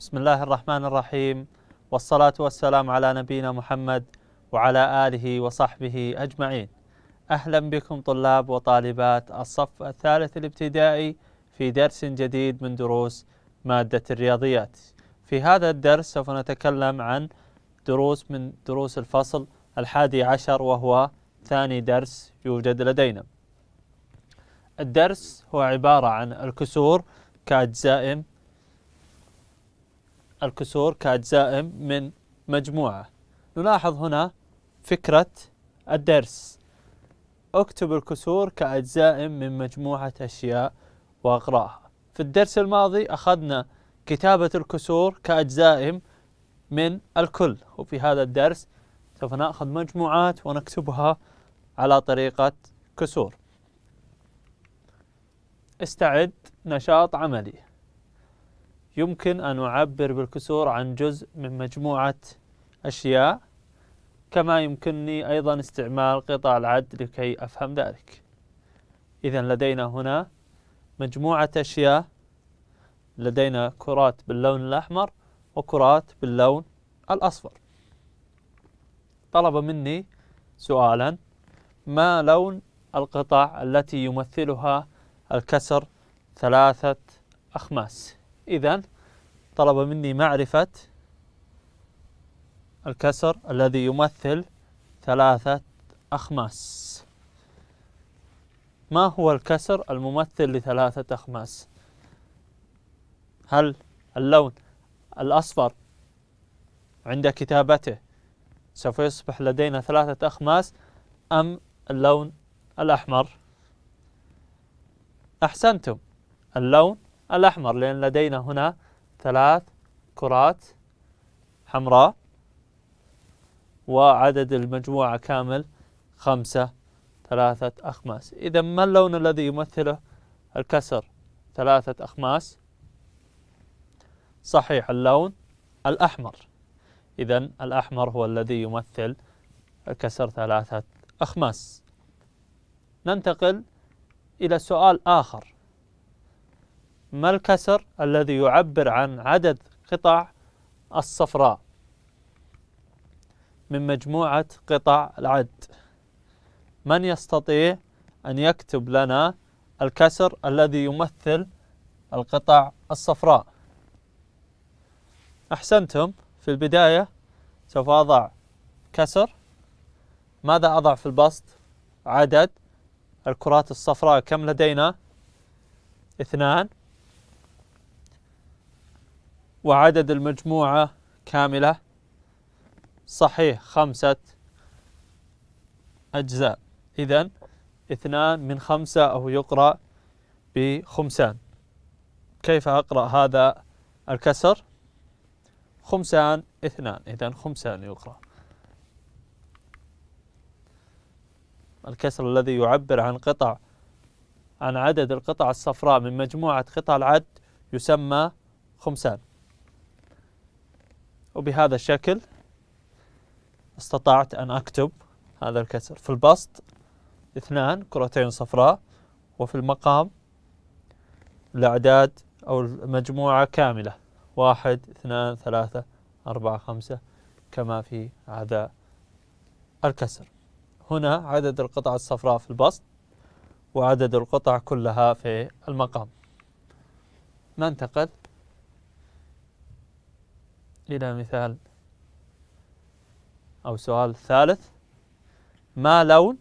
بسم الله الرحمن الرحيم والصلاة والسلام على نبينا محمد وعلى آله وصحبه أجمعين أهلا بكم طلاب وطالبات الصف الثالث الابتدائي في درس جديد من دروس مادة الرياضيات في هذا الدرس سوف نتكلم عن دروس من دروس الفصل الحادي عشر وهو ثاني درس يوجد لدينا الدرس هو عبارة عن الكسور كأجزائم الكسور كأجزاء من مجموعة نلاحظ هنا فكرة الدرس اكتب الكسور كأجزاء من مجموعة أشياء وأقرأها في الدرس الماضي أخذنا كتابة الكسور كأجزاء من الكل وفي هذا الدرس سوف نأخذ مجموعات ونكتبها على طريقة كسور استعد نشاط عملي يمكن أن أعبر بالكسور عن جزء من مجموعة أشياء كما يمكنني أيضا استعمال قطع العد لكي أفهم ذلك إذا لدينا هنا مجموعة أشياء لدينا كرات باللون الأحمر وكرات باللون الأصفر طلب مني سؤالا ما لون القطع التي يمثلها الكسر ثلاثة أخماس إذا طلب مني معرفة الكسر الذي يمثل ثلاثة أخماس ما هو الكسر الممثل لثلاثة أخماس هل اللون الأصفر عند كتابته سوف يصبح لدينا ثلاثة أخماس أم اللون الأحمر أحسنتم اللون الأحمر لأن لدينا هنا ثلاث كرات حمراء وعدد المجموعة كامل خمسة ثلاثة أخماس إذا ما اللون الذي يمثله الكسر ثلاثة أخماس صحيح اللون الأحمر إذا الأحمر هو الذي يمثل الكسر ثلاثة أخماس ننتقل إلى سؤال آخر ما الكسر الذي يعبر عن عدد قطع الصفراء من مجموعة قطع العد من يستطيع أن يكتب لنا الكسر الذي يمثل القطع الصفراء أحسنتم في البداية سوف أضع كسر ماذا أضع في البسط عدد الكرات الصفراء كم لدينا اثنان وعدد المجموعة كاملة صحيح خمسة أجزاء إذا اثنان من خمسة أو يقرأ بخمسان كيف أقرأ هذا الكسر خمسان اثنان إذا خمسان يقرأ الكسر الذي يعبر عن قطع عن عدد القطع الصفراء من مجموعة قطع العد يسمى خمسان وبهذا الشكل استطعت أن أكتب هذا الكسر في البسط اثنان كرتين صفراء وفي المقام الأعداد أو المجموعة كاملة واحد اثنان ثلاثة أربعة خمسة كما في هذا الكسر هنا عدد القطع الصفراء في البسط وعدد القطع كلها في المقام ننتقل لنا مثال أو سؤال ثالث ما لون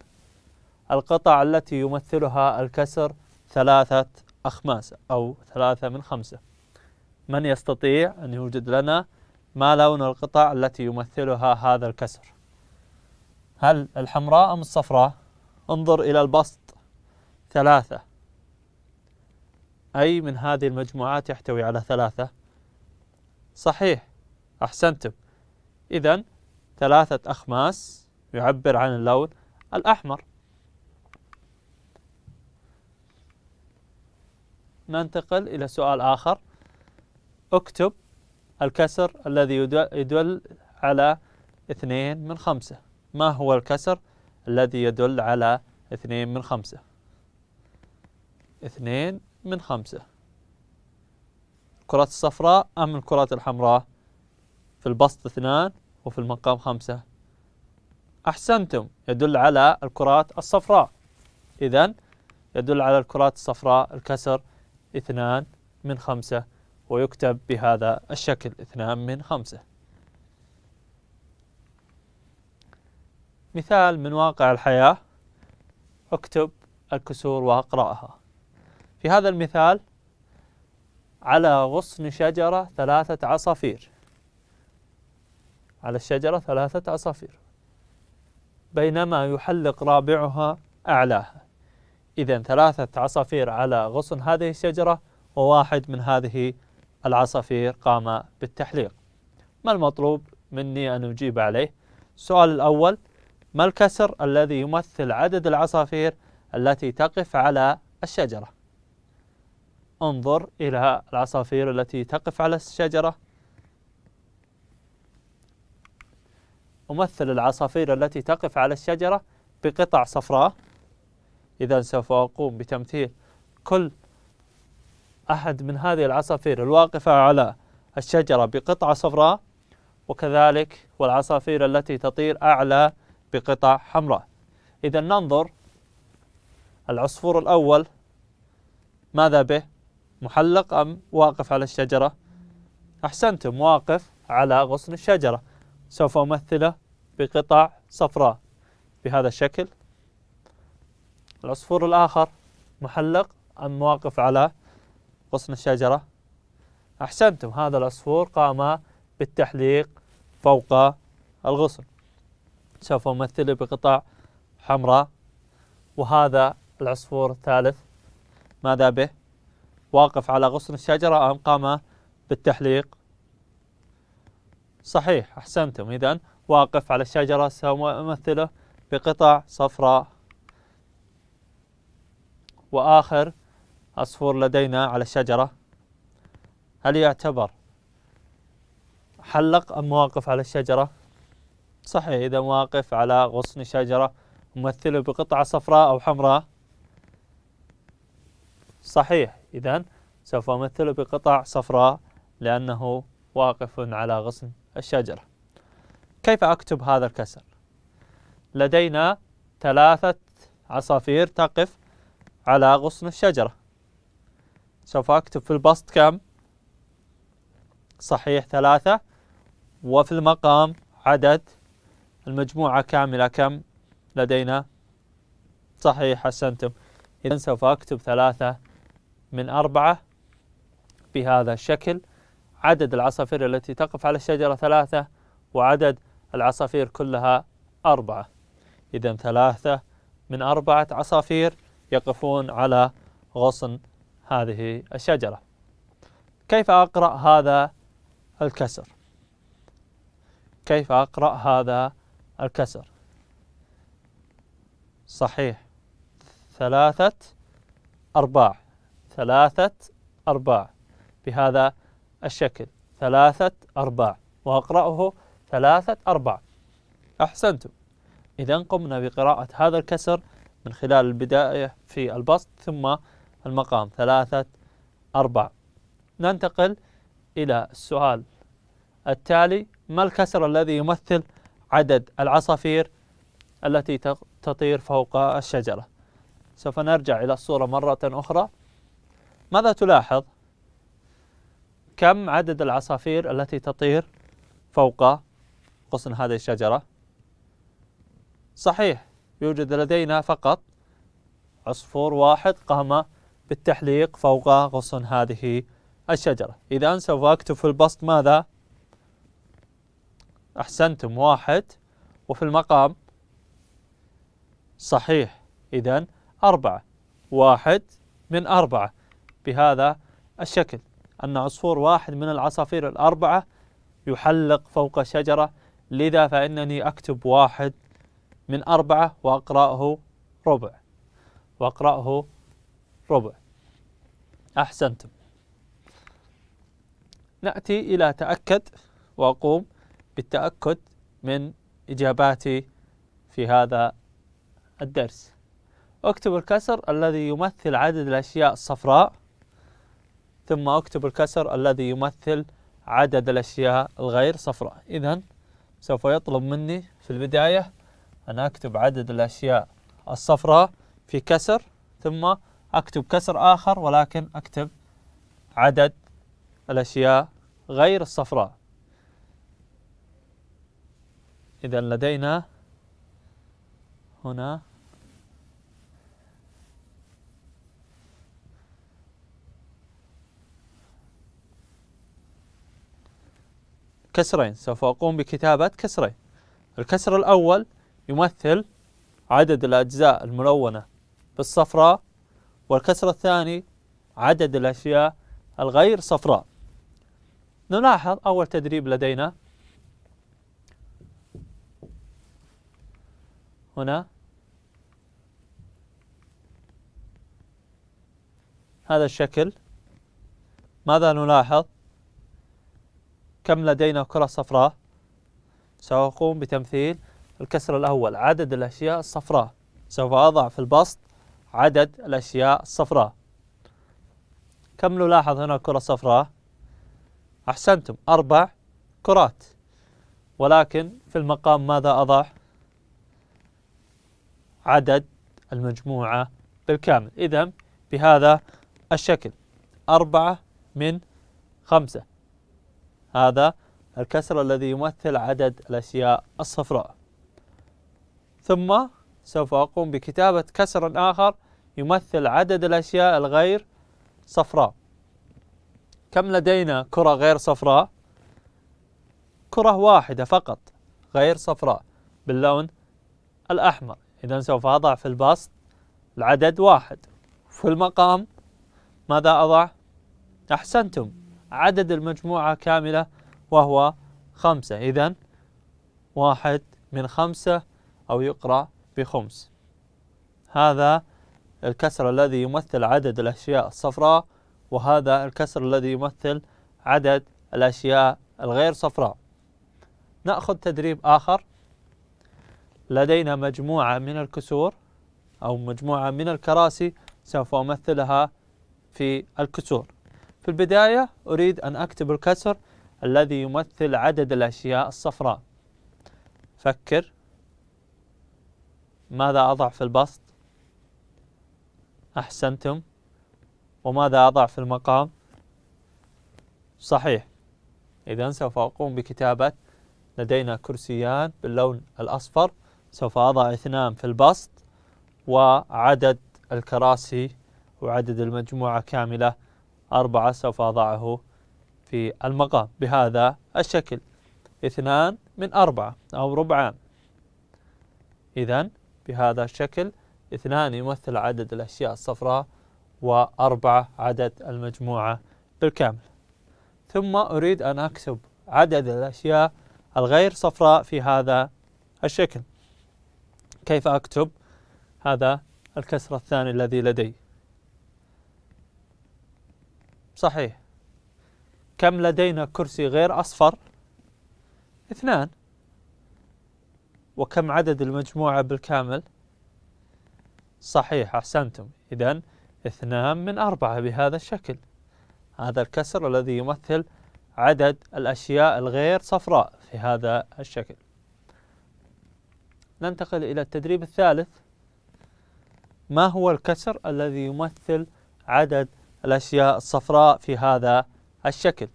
القطع التي يمثلها الكسر ثلاثة أخماس أو ثلاثة من خمسة من يستطيع أن يوجد لنا ما لون القطع التي يمثلها هذا الكسر هل الحمراء أم الصفراء انظر إلى البسط ثلاثة أي من هذه المجموعات يحتوي على ثلاثة صحيح أحسنتم إذا ثلاثة أخماس يعبر عن اللون الأحمر ننتقل إلى سؤال آخر اكتب الكسر الذي يدل على اثنين من خمسة ما هو الكسر الذي يدل على اثنين من خمسة اثنين من خمسة الكرات الصفراء أم الكرات الحمراء في البسط اثنان وفي المقام خمسة أحسنتم يدل على الكرات الصفراء إذا يدل على الكرات الصفراء الكسر اثنان من خمسة ويكتب بهذا الشكل اثنان من خمسة مثال من واقع الحياة اكتب الكسور وأقرأها في هذا المثال على غصن شجرة ثلاثة عصافير على الشجرة ثلاثة عصافير بينما يحلق رابعها أعلاها إذا ثلاثة عصافير على غصن هذه الشجرة وواحد من هذه العصافير قام بالتحليق ما المطلوب مني أن أجيب عليه السؤال الأول ما الكسر الذي يمثل عدد العصافير التي تقف على الشجرة انظر إلى العصافير التي تقف على الشجرة أمثل العصافير التي تقف على الشجرة بقطع صفراء إذا سوف أقوم بتمثيل كل أحد من هذه العصافير الواقفة على الشجرة بقطع صفراء وكذلك والعصافير التي تطير أعلى بقطع حمراء إذا ننظر العصفور الأول ماذا به محلق أم واقف على الشجرة أحسنتم واقف على غصن الشجرة سوف أمثله بقطع صفراء بهذا الشكل العصفور الآخر محلق أم واقف على غصن الشجرة أحسنتم هذا العصفور قام بالتحليق فوق الغصن سوف أمثله بقطع حمراء وهذا العصفور الثالث ماذا به؟ واقف على غصن الشجرة أم قام بالتحليق صحيح أحسنتم إذا واقف على الشجرة سأمثله بقطع صفراء وآخر عصفور لدينا على الشجرة هل يعتبر حلق أم واقف على الشجرة صحيح إذا واقف على غصن شجرة ممثله بقطعة صفراء أو حمراء صحيح إذا سوف أمثله بقطع صفراء لأنه واقف على غصن الشجرة كيف أكتب هذا الكسر؟ لدينا ثلاثة عصافير تقف على غصن الشجرة سوف أكتب في البسط كم؟ صحيح ثلاثة وفي المقام عدد المجموعة كاملة كم لدينا؟ صحيح حسنتم إذا سوف أكتب ثلاثة من أربعة بهذا الشكل عدد العصافير التي تقف على الشجرة ثلاثة وعدد العصافير كلها أربعة إذا ثلاثة من أربعة عصافير يقفون على غصن هذه الشجرة كيف أقرأ هذا الكسر كيف أقرأ هذا الكسر صحيح ثلاثة أرباع ثلاثة أرباع بهذا الشكل ثلاثة أرباع وأقرأه ثلاثة أرباع أحسنتم إذا قمنا بقراءة هذا الكسر من خلال البداية في البسط ثم المقام ثلاثة أرباع ننتقل إلى السؤال التالي ما الكسر الذي يمثل عدد العصافير التي تطير فوق الشجرة سوف نرجع إلى الصورة مرة أخرى ماذا تلاحظ كم عدد العصافير التي تطير فوق غصن هذه الشجرة صحيح يوجد لدينا فقط عصفور واحد قام بالتحليق فوق غصن هذه الشجرة إذا سوف أكتب في البسط ماذا؟ أحسنتم واحد وفي المقام صحيح إذا أربعة واحد من أربعة بهذا الشكل أن عصفور واحد من العصافير الأربعة يحلق فوق شجرة لذا فإنني أكتب واحد من أربعة وأقرأه ربع وأقرأه ربع أحسنتم نأتي إلى تأكد وأقوم بالتأكد من إجاباتي في هذا الدرس اكتب الكسر الذي يمثل عدد الأشياء الصفراء ثم اكتب الكسر الذي يمثل عدد الأشياء الغير صفراء إذا سوف يطلب مني في البداية أن أكتب عدد الأشياء الصفراء في كسر ثم أكتب كسر آخر ولكن أكتب عدد الأشياء غير الصفراء إذا لدينا هنا كسرين سوف أقوم بكتابة كسرين الكسر الأول يمثل عدد الأجزاء الملونة بالصفراء والكسر الثاني عدد الأشياء الغير صفراء نلاحظ أول تدريب لدينا هنا هذا الشكل ماذا نلاحظ كم لدينا كرة صفراء سأقوم بتمثيل الكسر الأول عدد الأشياء الصفراء سوف أضع في البسط عدد الأشياء الصفراء كم نلاحظ هنا كرة صفراء أحسنتم أربع كرات ولكن في المقام ماذا أضع عدد المجموعة بالكامل إذا بهذا الشكل أربعة من خمسة هذا الكسر الذي يمثل عدد الأشياء الصفراء ثم سوف أقوم بكتابة كسر آخر يمثل عدد الأشياء الغير صفراء كم لدينا كرة غير صفراء؟ كرة واحدة فقط غير صفراء باللون الأحمر إذا سوف أضع في البسط العدد واحد في المقام ماذا أضع؟ أحسنتم عدد المجموعة كاملة وهو خمسة إذا واحد من خمسة أو يقرأ بخمس هذا الكسر الذي يمثل عدد الأشياء الصفراء وهذا الكسر الذي يمثل عدد الأشياء الغير صفراء نأخذ تدريب آخر لدينا مجموعة من الكسور أو مجموعة من الكراسي سوف أمثلها في الكسور في البداية أريد أن أكتب الكسر الذي يمثل عدد الأشياء الصفراء فكر ماذا أضع في البسط أحسنتم وماذا أضع في المقام صحيح إذا سوف أقوم بكتابة لدينا كرسيان باللون الأصفر سوف أضع اثنان في البسط وعدد الكراسي وعدد المجموعة كاملة أربعة سوف أضعه في المقام بهذا الشكل اثنان من أربعة أو ربعان إذا بهذا الشكل اثنان يمثل عدد الأشياء الصفراء وأربعة عدد المجموعة بالكامل ثم أريد أن أكتب عدد الأشياء الغير صفراء في هذا الشكل كيف أكتب هذا الكسر الثاني الذي لدي صحيح كم لدينا كرسي غير أصفر اثنان وكم عدد المجموعة بالكامل صحيح أحسنتم إذا اثنان من أربعة بهذا الشكل هذا الكسر الذي يمثل عدد الأشياء الغير صفراء في هذا الشكل ننتقل إلى التدريب الثالث ما هو الكسر الذي يمثل عدد الأشياء الصفراء في هذا الشكل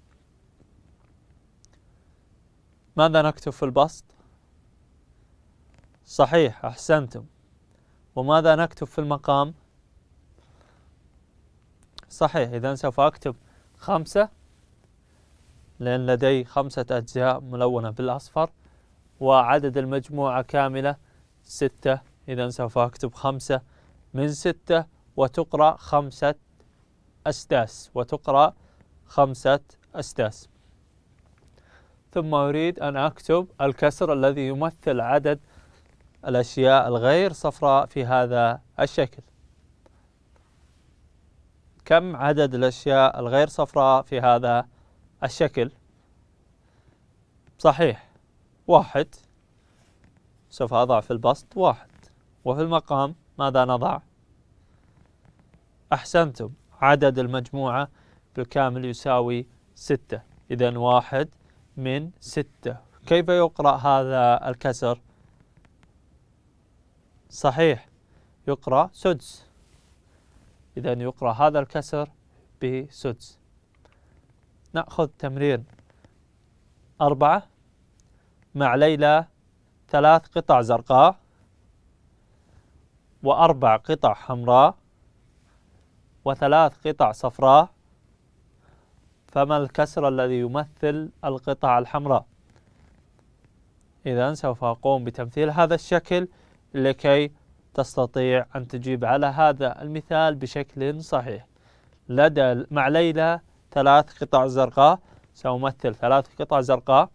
ماذا نكتب في البسط صحيح أحسنتم وماذا نكتب في المقام صحيح إذا سوف أكتب خمسة لأن لدي خمسة أجزاء ملونة بالأصفر وعدد المجموعة كاملة ستة إذا سوف أكتب خمسة من ستة وتقرأ خمسة أسداس وتقرأ خمسة أسداس ثم أريد أن أكتب الكسر الذي يمثل عدد الأشياء الغير صفراء في هذا الشكل كم عدد الأشياء الغير صفراء في هذا الشكل صحيح واحد سوف أضع في البسط واحد وفي المقام ماذا نضع أحسنتم عدد المجموعة بالكامل يساوي ستة إذا واحد من ستة كيف يقرأ هذا الكسر؟ صحيح يقرأ سدس إذا يقرأ هذا الكسر بسدس نأخذ تمرين أربعة مع ليلى ثلاث قطع زرقاء وأربع قطع حمراء وثلاث قطع صفراء فما الكسر الذي يمثل القطع الحمراء إذا سوف أقوم بتمثيل هذا الشكل لكي تستطيع أن تجيب على هذا المثال بشكل صحيح لدى مع ليلى ثلاث قطع زرقاء سأمثل ثلاث قطع زرقاء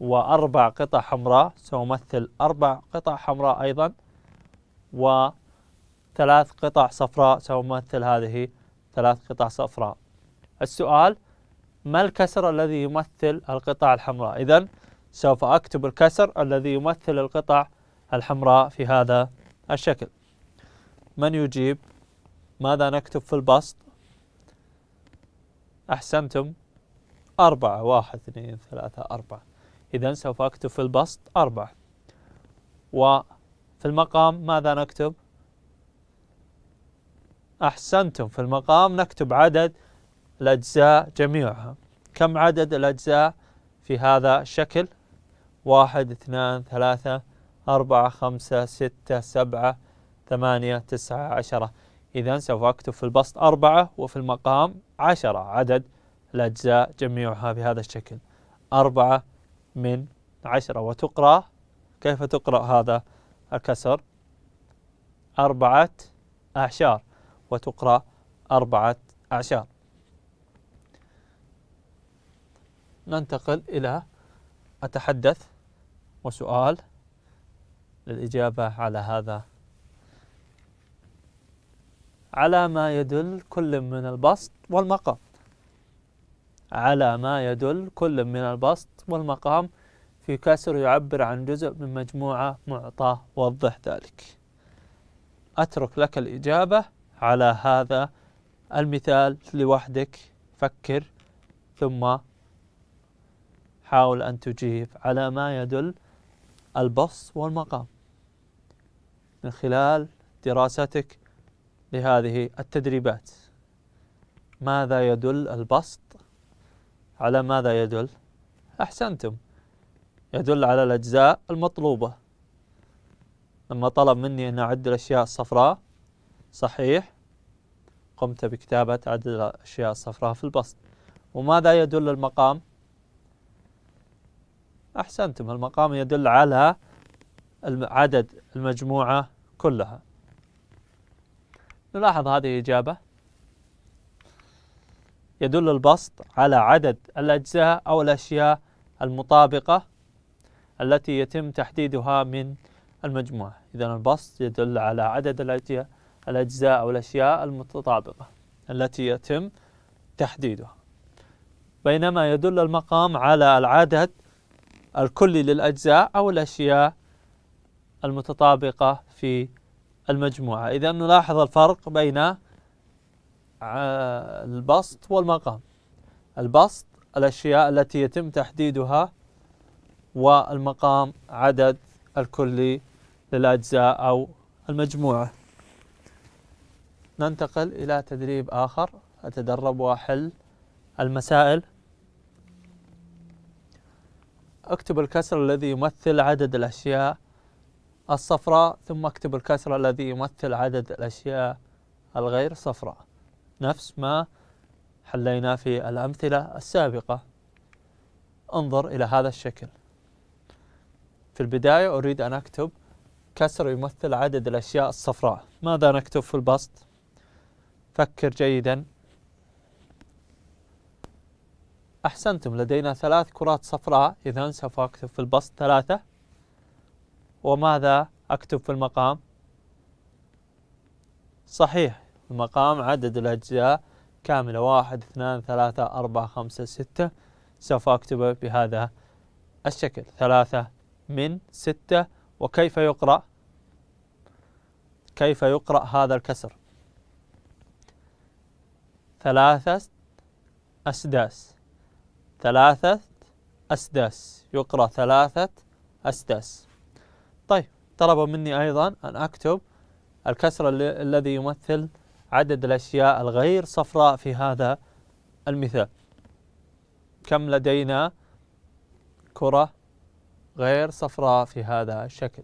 وأربع قطع حمراء سأمثل أربع قطع حمراء أيضا و ثلاث قطع صفراء سأمثل هذه ثلاث قطع صفراء السؤال ما الكسر الذي يمثل القطع الحمراء إذا سوف أكتب الكسر الذي يمثل القطع الحمراء في هذا الشكل من يجيب ماذا نكتب في البسط أحسنتم أربعة واحد اثنين ثلاثة أربعة إذا سوف أكتب في البسط أربعة وفي المقام ماذا نكتب أحسنتم في المقام نكتب عدد الأجزاء جميعها كم عدد الأجزاء في هذا الشكل واحد اثنان ثلاثة أربعة خمسة ستة سبعة ثمانية تسعة عشرة إذا سوف أكتب في البسط أربعة وفي المقام عشرة عدد الأجزاء جميعها بهذا الشكل أربعة من عشرة وتقرأ كيف تقرأ هذا الكسر أربعة أعشار وتقرأ أربعة أعشار ننتقل إلى أتحدث وسؤال للإجابة على هذا على ما يدل كل من البسط والمقام على ما يدل كل من البسط والمقام في كسر يعبر عن جزء من مجموعة معطى وضح ذلك أترك لك الإجابة على هذا المثال لوحدك فكر ثم حاول أن تجيب على ما يدل البص والمقام من خلال دراستك لهذه التدريبات ماذا يدل البسط على ماذا يدل أحسنتم يدل على الأجزاء المطلوبة لما طلب مني أن أعد الأشياء الصفراء صحيح قمت بكتابة عدد الأشياء الصفراء في البسط وماذا يدل المقام أحسنتم المقام يدل على عدد المجموعة كلها نلاحظ هذه الإجابة يدل البسط على عدد الأجزاء أو الأشياء المطابقة التي يتم تحديدها من المجموعة إذا البسط يدل على عدد الأجزاء الأجزاء أو الأشياء المتطابقة التي يتم تحديدها بينما يدل المقام على العدد الكلي للأجزاء أو الأشياء المتطابقة في المجموعة إذا نلاحظ الفرق بين آه، البسط والمقام البسط الأشياء التي يتم تحديدها والمقام عدد الكلي للأجزاء أو المجموعة ننتقل إلى تدريب آخر أتدرب وأحل المسائل اكتب الكسر الذي يمثل عدد الأشياء الصفراء ثم اكتب الكسر الذي يمثل عدد الأشياء الغير صفراء نفس ما حلينا في الأمثلة السابقة انظر إلى هذا الشكل في البداية أريد أن أكتب كسر يمثل عدد الأشياء الصفراء ماذا نكتب في البسط فكر جيدا أحسنتم لدينا ثلاث كرات صفراء إذا سوف أكتب في البسط ثلاثة وماذا أكتب في المقام صحيح المقام عدد الأجزاء كاملة واحد اثنان ثلاثة أربعة خمسة ستة سوف أكتبه بهذا الشكل ثلاثة من ستة وكيف يقرأ كيف يقرأ هذا الكسر ثلاثة أسداس ثلاثة أسداس يقرأ ثلاثة أسداس طيب طلبوا مني أيضا أن أكتب الكسر الذي يمثل عدد الأشياء الغير صفراء في هذا المثال كم لدينا كرة غير صفراء في هذا الشكل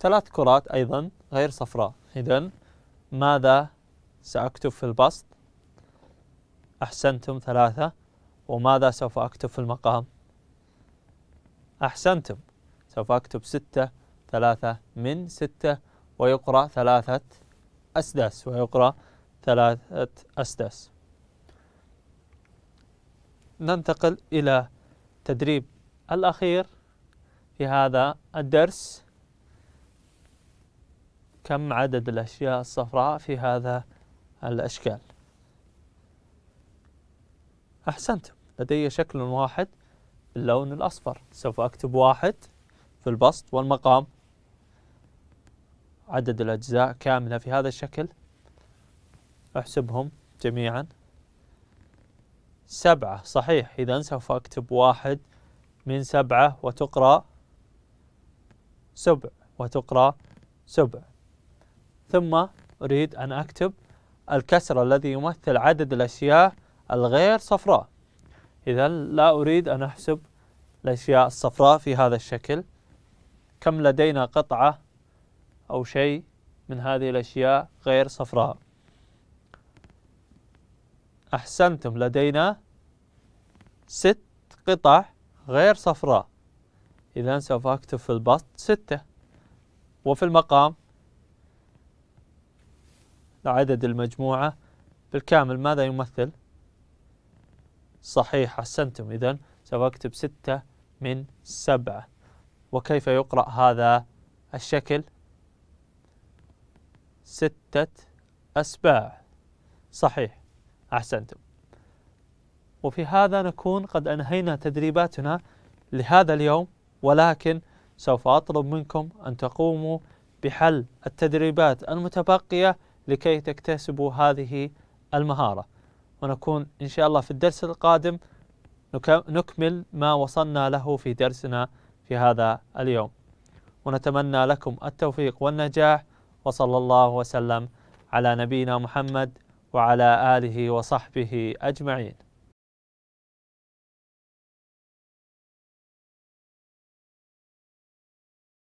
ثلاث كرات أيضا غير صفراء إذا ماذا سأكتب في البسط أحسنتم ثلاثة وماذا سوف أكتب في المقام أحسنتم سوف أكتب ستة ثلاثة من ستة ويقرأ ثلاثة أسداس ويقرأ ثلاثة أسداس ننتقل إلى تدريب الأخير في هذا الدرس كم عدد الأشياء الصفراء في هذا الأشكال أحسنت لدي شكل واحد باللون الأصفر سوف أكتب واحد في البسط والمقام عدد الأجزاء كاملة في هذا الشكل أحسبهم جميعا سبعة صحيح إذا سوف أكتب واحد من سبعة وتقرأ سبع وتقرأ سبع ثم أريد أن أكتب الكسر الذي يمثل عدد الأشياء الغير صفراء إذا لا أريد أن أحسب الأشياء الصفراء في هذا الشكل كم لدينا قطعة أو شيء من هذه الأشياء غير صفراء أحسنتم لدينا ست قطع غير صفراء إذا سوف أكتب في البسط ستة وفي المقام عدد المجموعة بالكامل ماذا يمثل؟ صحيح أحسنتم إذا سوف أكتب ستة من سبعة وكيف يقرأ هذا الشكل ستة أسباع صحيح أحسنتم وفي هذا نكون قد أنهينا تدريباتنا لهذا اليوم ولكن سوف أطلب منكم أن تقوموا بحل التدريبات المتبقية لكي تكتسبوا هذه المهارة ونكون إن شاء الله في الدرس القادم نكمل ما وصلنا له في درسنا في هذا اليوم ونتمنى لكم التوفيق والنجاح وصلى الله وسلم على نبينا محمد وعلى آله وصحبه أجمعين